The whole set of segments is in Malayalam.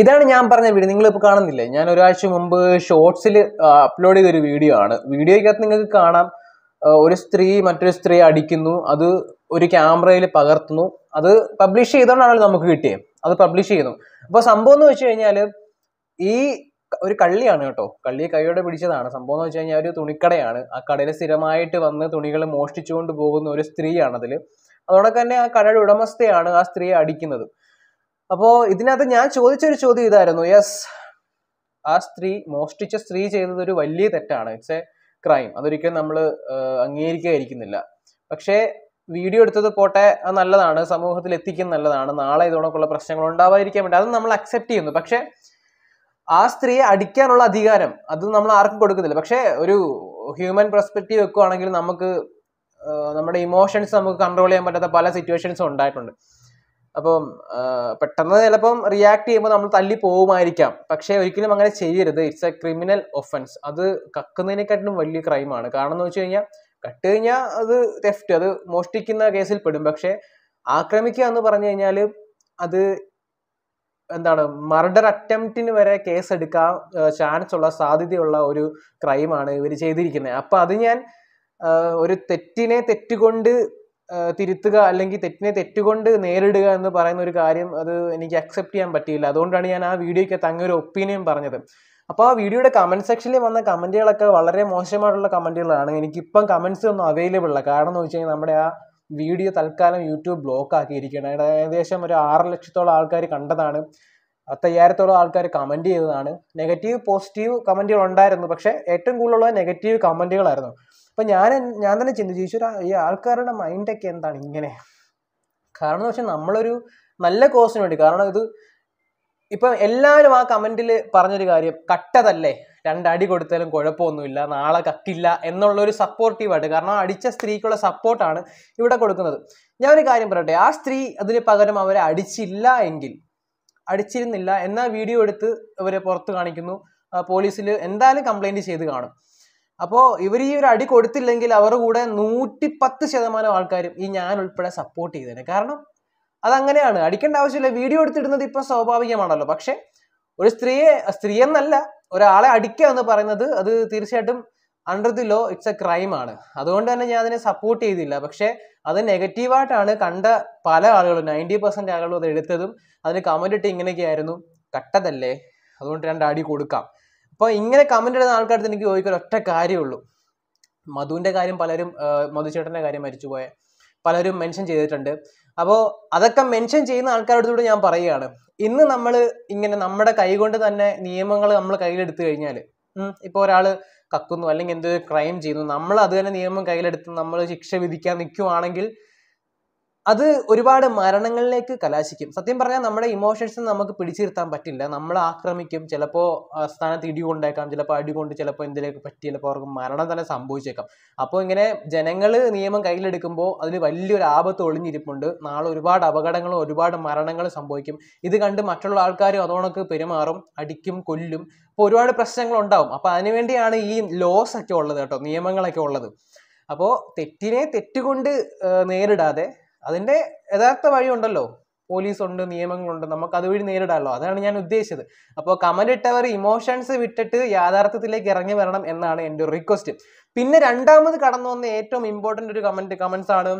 ഇതാണ് ഞാൻ പറഞ്ഞ വീഡിയോ നിങ്ങളിപ്പോൾ കാണുന്നില്ലേ ഞാൻ ഒരാഴ്ച മുമ്പ് ഷോർട്സിൽ അപ്ലോഡ് ചെയ്തൊരു വീഡിയോ ആണ് വീഡിയോയ്ക്കകത്ത് നിങ്ങൾക്ക് കാണാം ഒരു സ്ത്രീ മറ്റൊരു സ്ത്രീ അടിക്കുന്നു അത് ഒരു ക്യാമറയിൽ പകർത്തുന്നു അത് പബ്ലിഷ് ചെയ്തോണ്ടാണല്ലോ നമുക്ക് കിട്ടിയത് അത് പബ്ലിഷ് ചെയ്യുന്നു അപ്പോൾ സംഭവം എന്ന് വെച്ച് കഴിഞ്ഞാൽ ഈ ഒരു കള്ളിയാണ് കേട്ടോ കള്ളിയെ കൈയോടെ പിടിച്ചതാണ് സംഭവം എന്ന് വെച്ച് കഴിഞ്ഞാൽ ഒരു തുണിക്കടയാണ് ആ കടയിൽ സ്ഥിരമായിട്ട് വന്ന് തുണികൾ മോഷ്ടിച്ചുകൊണ്ട് പോകുന്ന ഒരു സ്ത്രീയാണതിൽ അതോടൊക്കെ തന്നെ ആ കടയുടെ ഉടമസ്ഥയാണ് ആ സ്ത്രീയെ അടിക്കുന്നത് അപ്പോ ഇതിനകത്ത് ഞാൻ ചോദിച്ചൊരു ചോദ്യം ഇതായിരുന്നു യെസ് ആ സ്ത്രീ മോഷ്ടിച്ച സ്ത്രീ ചെയ്തത് ഒരു വലിയ തെറ്റാണ് ഇറ്റ്സ് എ ക്രൈം അതൊരിക്കലും നമ്മൾ അംഗീകരിക്കുകയായിരിക്കുന്നില്ല പക്ഷേ വീഡിയോ എടുത്തത് പോട്ടെ അത് നല്ലതാണ് സമൂഹത്തിൽ എത്തിക്കും നല്ലതാണ് നാളെ ഇതോടൊക്കെയുള്ള പ്രശ്നങ്ങൾ ഉണ്ടാവാതിരിക്കാൻ വേണ്ടി അത് നമ്മൾ അക്സെപ്റ്റ് ചെയ്യുന്നു പക്ഷേ ആ സ്ത്രീയെ അടിക്കാനുള്ള അധികാരം അത് നമ്മൾ ആർക്കും കൊടുക്കുന്നില്ല പക്ഷേ ഒരു ഹ്യൂമൻ പെർസ്പെക്റ്റീവ് വെക്കുവാണെങ്കിൽ നമുക്ക് നമ്മുടെ ഇമോഷൻസ് നമുക്ക് കൺട്രോൾ ചെയ്യാൻ പറ്റാത്ത പല സിറ്റുവേഷൻസും ഉണ്ടായിട്ടുണ്ട് അപ്പം പെട്ടെന്ന് ചിലപ്പം റിയാക്ട് ചെയ്യുമ്പോൾ നമ്മൾ തല്ലി പോകുമായിരിക്കാം പക്ഷേ ഒരിക്കലും അങ്ങനെ ചെയ്യരുത് ഇറ്റ്സ് എ ക്രിമിനൽ ഒഫൻസ് അത് കക്കുന്നതിനെക്കാട്ടിലും വലിയ ക്രൈമാണ് കാരണം എന്ന് വെച്ച് കഴിഞ്ഞാൽ കട്ട് കഴിഞ്ഞാൽ അത് തെഫ്റ്റ് അത് മോഷ്ടിക്കുന്ന കേസിൽ പെടും പക്ഷേ ആക്രമിക്കുക എന്ന് പറഞ്ഞു കഴിഞ്ഞാൽ അത് എന്താണ് മർഡർ അറ്റംപ്റ്റിന് വരെ കേസ് എടുക്കാൻ ചാൻസ് ഉള്ള സാധ്യതയുള്ള ഒരു ക്രൈമാണ് ഇവർ ചെയ്തിരിക്കുന്നത് അപ്പം അത് ഞാൻ ഒരു തെറ്റിനെ തെറ്റുകൊണ്ട് തിരുത്തുക അല്ലെങ്കിൽ തെറ്റിനെ തെറ്റുകൊണ്ട് നേരിടുക എന്ന് പറയുന്ന ഒരു കാര്യം അത് എനിക്ക് അക്സെപ്റ്റ് ചെയ്യാൻ പറ്റിയില്ല അതുകൊണ്ടാണ് ഞാൻ ആ വീഡിയോയ്ക്ക് അങ്ങനെ ഒരു ഒപ്പീനിയൻ പറഞ്ഞത് അപ്പോൾ ആ വീഡിയോയുടെ കമൻറ്റ് സെക്ഷനിൽ വന്ന കമൻറ്റുകളൊക്കെ വളരെ മോശമായിട്ടുള്ള കമൻറ്റുകളാണ് എനിക്കിപ്പം കമൻറ്റ്സ് ഒന്നും അവൈലബിൾ അല്ല കാരണം എന്ന് വെച്ച് കഴിഞ്ഞാൽ നമ്മുടെ ആ വീഡിയോ തൽക്കാലം യൂട്യൂബ് ബ്ലോക്ക് ആക്കിയിരിക്കുകയാണ് ഏകദേശം ഒരു ആറ് ലക്ഷത്തോളം ആൾക്കാർ കണ്ടതാണ് പത്തയ്യായിരത്തോളം ആൾക്കാർ കമൻറ്റ് ചെയ്തതാണ് നെഗറ്റീവ് പോസിറ്റീവ് കമൻറ്റുകൾ ഉണ്ടായിരുന്നു പക്ഷേ ഏറ്റവും കൂടുതലുള്ള നെഗറ്റീവ് കമൻറ്റുകളായിരുന്നു അപ്പൊ ഞാൻ ഞാൻ തന്നെ ചിന്തിച്ചു ഈ ആൾക്കാരുടെ മൈൻഡൊക്കെ എന്താണ് ഇങ്ങനെ കാരണം പക്ഷെ നമ്മളൊരു നല്ല കോസിന് വേണ്ടി കാരണം ഇത് ഇപ്പൊ എല്ലാവരും ആ കമന്റിൽ പറഞ്ഞൊരു കാര്യം കട്ടതല്ലേ രണ്ടടി കൊടുത്താലും കുഴപ്പമൊന്നുമില്ല നാളെ കക്കില്ല ഒരു സപ്പോർട്ടീവായിട്ട് കാരണം അടിച്ച സ്ത്രീക്കുള്ള സപ്പോർട്ടാണ് ഇവിടെ കൊടുക്കുന്നത് ഞാൻ ഒരു കാര്യം പറയട്ടെ ആ സ്ത്രീ അതിന് പകരം അവരെ അടിച്ചില്ല എങ്കിൽ അടിച്ചിരുന്നില്ല എന്നാൽ വീഡിയോ എടുത്ത് അവരെ പുറത്ത് കാണിക്കുന്നു പോലീസിൽ എന്തായാലും കംപ്ലൈന്റ് ചെയ്ത് കാണും അപ്പോൾ ഇവർ ഈ ഒരു അടി കൊടുത്തില്ലെങ്കിൽ അവരുടെ കൂടെ പത്ത് ശതമാനം ആൾക്കാരും ഈ ഞാൻ ഉൾപ്പെടെ സപ്പോർട്ട് ചെയ്തേനെ കാരണം അതങ്ങനെയാണ് അടിക്കേണ്ട ആവശ്യമില്ല വീഡിയോ എടുത്തിടുന്നത് ഇപ്പം സ്വാഭാവികമാണല്ലോ പക്ഷേ ഒരു സ്ത്രീയെ സ്ത്രീ എന്നല്ല ഒരാളെ അടിക്കുക എന്ന് പറയുന്നത് അത് തീർച്ചയായിട്ടും under the law it's a crime ആണ് അതുകൊണ്ട് തന്നെ ഞാൻ അതിനെ സപ്പോർട്ട് ചെയ്തില്ല പക്ഷേ അത് നെഗറ്റീവായിട്ടാണ് കണ്ട പല ആളുകളും നയൻറ്റി പെർസെൻ്റ് ആളുകളും അത് എടുത്തതും അതിന് കമൻറ്റ് ഇട്ട് ആയിരുന്നു കട്ടതല്ലേ അതുകൊണ്ട് രണ്ട് അടി കൊടുക്കാം അപ്പോൾ ഇങ്ങനെ കമന്റ് ഇടുന്ന ആൾക്കാർക്ക് എനിക്ക് ചോദിക്കാൻ ഒറ്റ കാര്യമുള്ളൂ മധുവിൻ്റെ കാര്യം പലരും മധുചേട്ടൻ്റെ കാര്യം മരിച്ചുപോയ പലരും മെൻഷൻ ചെയ്തിട്ടുണ്ട് അപ്പോൾ അതൊക്കെ മെൻഷൻ ചെയ്യുന്ന ആൾക്കാരോടുകൂടി ഞാൻ പറയുകയാണ് ഇന്ന് നമ്മൾ ഇങ്ങനെ നമ്മുടെ കൈകൊണ്ട് തന്നെ നിയമങ്ങൾ നമ്മൾ കയ്യിലെടുത്തു കഴിഞ്ഞാൽ ഇപ്പോൾ ഒരാൾ കക്കുന്നു അല്ലെങ്കിൽ എന്തൊരു ക്രൈം ചെയ്യുന്നു നമ്മൾ അത് തന്നെ നിയമം കയ്യിലെടുത്ത് നമ്മൾ ശിക്ഷ വിധിക്കാൻ നിൽക്കുവാണെങ്കിൽ അത് ഒരുപാട് മരണങ്ങളിലേക്ക് കലാശിക്കും സത്യം പറഞ്ഞാൽ നമ്മുടെ ഇമോഷൻസ് നമുക്ക് പിടിച്ചിരുത്താൻ പറ്റില്ല നമ്മൾ ആക്രമിക്കും ചിലപ്പോൾ സ്ഥാനത്ത് ഇടി കൊണ്ടേക്കാം ചിലപ്പോൾ അടി കൊണ്ട് ചിലപ്പോൾ എന്തിലേക്ക് പറ്റി ചിലപ്പോൾ അവർക്ക് മരണം തന്നെ സംഭവിച്ചേക്കാം അപ്പോൾ ഇങ്ങനെ ജനങ്ങൾ നിയമം കയ്യിലെടുക്കുമ്പോൾ അതിൽ വലിയൊരു ആപത്ത് ഒളിഞ്ഞിരിപ്പുണ്ട് നാളെ ഒരുപാട് അപകടങ്ങളും ഒരുപാട് മരണങ്ങളും സംഭവിക്കും ഇത് കണ്ട് മറ്റുള്ള ആൾക്കാരും അതോണക്ക് പെരുമാറും അടിക്കും കൊല്ലും അപ്പോൾ ഒരുപാട് പ്രശ്നങ്ങൾ ഉണ്ടാവും അപ്പോൾ അതിനുവേണ്ടിയാണ് ഈ ലോസ് ഒക്കെ ഉള്ളത് കേട്ടോ നിയമങ്ങളൊക്കെ ഉള്ളത് അപ്പോൾ തെറ്റിനെ തെറ്റുകൊണ്ട് നേരിടാതെ അതിൻ്റെ യഥാർത്ഥ വഴിയുണ്ടല്ലോ ഉണ്ട് നിയമങ്ങളുണ്ട് നമുക്ക് അതുവഴി നേരിടാമല്ലോ അതാണ് ഞാൻ ഉദ്ദേശിച്ചത് അപ്പോൾ കമലിട്ടവർ ഇമോഷൻസ് വിട്ടിട്ട് യാഥാർത്ഥ്യത്തിലേക്ക് ഇറങ്ങി വരണം എന്നാണ് എൻ്റെ ഒരു റിക്വസ്റ്റ് പിന്നെ രണ്ടാമത് കടന്നു വന്ന ഏറ്റവും ഇമ്പോർട്ടൻ്റ് ഒരു കമൻറ്റ് കമൻസ് ആണ്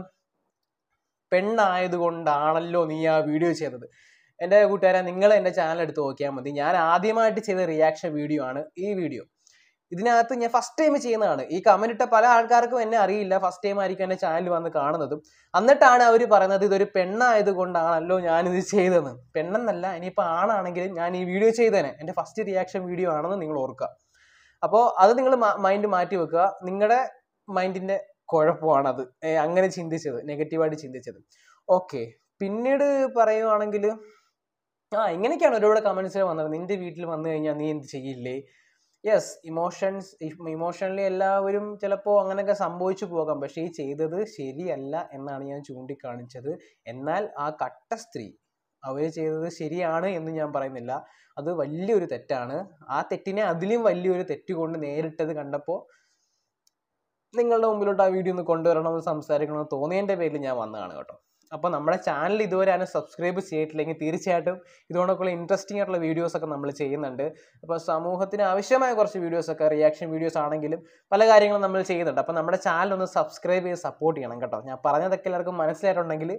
പെണ്ണായതുകൊണ്ടാണല്ലോ നീ ആ വീഡിയോ ചെയ്തത് എൻ്റെ കൂട്ടുകാരെ നിങ്ങൾ എൻ്റെ ചാനൽ എടുത്ത് നോക്കിയാൽ മതി ഞാൻ ആദ്യമായിട്ട് ചെയ്ത റിയാക്ഷൻ വീഡിയോ ആണ് ഈ വീഡിയോ ഇതിനകത്ത് ഞാൻ ഫസ്റ്റ് ടൈം ചെയ്യുന്നതാണ് ഈ കമന്റ് ഇട്ട പല ആൾക്കാർക്കും എന്നെ അറിയില്ല ഫസ്റ്റ് ടൈം ആയിരിക്കും എൻ്റെ ചാനൽ വന്ന് കാണുന്നതും എന്നിട്ടാണ് അവർ പറയുന്നത് ഇതൊരു പെണ്ണായത് കൊണ്ടാണല്ലോ ഞാനിത് ചെയ്തതെന്ന് പെണ്ണെന്നല്ല ഇനിയിപ്പോൾ ആണാണെങ്കിലും ഞാൻ ഈ വീഡിയോ ചെയ്തേനെ എൻ്റെ ഫസ്റ്റ് റിയാക്ഷൻ വീഡിയോ ആണെന്ന് നിങ്ങൾ ഓർക്കുക അപ്പോൾ അത് നിങ്ങൾ മൈൻഡ് മാറ്റി വെക്കുക നിങ്ങളുടെ മൈൻഡിൻ്റെ അത് അങ്ങനെ ചിന്തിച്ചത് നെഗറ്റീവായിട്ട് ചിന്തിച്ചത് ഓക്കെ പിന്നീട് പറയുവാണെങ്കിൽ ആ ഇങ്ങനെയൊക്കെയാണ് ഒരുപാട് കമൻസുകൾ വന്നത് നിന്റെ വീട്ടിൽ വന്നു കഴിഞ്ഞാൽ നീ എന്ത് ചെയ്യില്ലേ യെസ് ഇമോഷൻസ് ഇമോഷണലി എല്ലാവരും ചിലപ്പോൾ അങ്ങനെയൊക്കെ സംഭവിച്ചു പോകാം പക്ഷേ ഈ ചെയ്തത് ശരിയല്ല എന്നാണ് ഞാൻ ചൂണ്ടിക്കാണിച്ചത് എന്നാൽ ആ കട്ട സ്ത്രീ അവർ ചെയ്തത് ശരിയാണ് എന്ന് ഞാൻ പറയുന്നില്ല അത് വലിയൊരു തെറ്റാണ് ആ തെറ്റിനെ അതിലും വലിയൊരു തെറ്റ് കൊണ്ട് നേരിട്ടത് കണ്ടപ്പോൾ നിങ്ങളുടെ മുമ്പിലോട്ട് ആ വീഡിയോ ഒന്ന് കൊണ്ടുവരണമെന്ന് സംസാരിക്കണമെന്ന് തോന്നിയതിൻ്റെ പേരിൽ ഞാൻ വന്നതാണ് കേട്ടോ അപ്പോൾ നമ്മുടെ ചാനൽ ഇതുവരെ ആരും സബ്സ്ക്രൈബ് ചെയ്തിട്ടില്ലെങ്കിൽ തീർച്ചയായിട്ടും ഇതുകൊണ്ടൊക്കെയുള്ള ഇൻട്രസ്റ്റിംഗ് ആയിട്ടുള്ള വീഡിയോസൊക്കെ നമ്മൾ ചെയ്യുന്നുണ്ട് അപ്പോൾ സമൂഹത്തിന് ആവശ്യമായ കുറച്ച് വീഡിയോസൊക്കെ റിയാക്ഷൻ വീഡിയോസ് ആണെങ്കിലും പല കാര്യങ്ങളും നമ്മൾ ചെയ്യുന്നുണ്ട് അപ്പോൾ നമ്മുടെ ചാനൽ ഒന്ന് സബ്സ്ക്രൈബ് ചെയ്ത് സപ്പോർട്ട് ചെയ്യണം കേട്ടോ ഞാൻ പറഞ്ഞതൊക്കെ എല്ലാവർക്കും മനസ്സിലായിട്ടുണ്ടെങ്കിൽ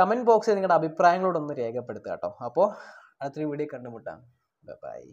കമൻറ്റ് ബോക്സിൽ നിങ്ങളുടെ അഭിപ്രായങ്ങളോടൊന്ന് രേഖപ്പെടുത്തുക കേട്ടോ അപ്പോൾ അടുത്തൊരു വീഡിയോ കണ്ടുമുട്ടാം ബൈ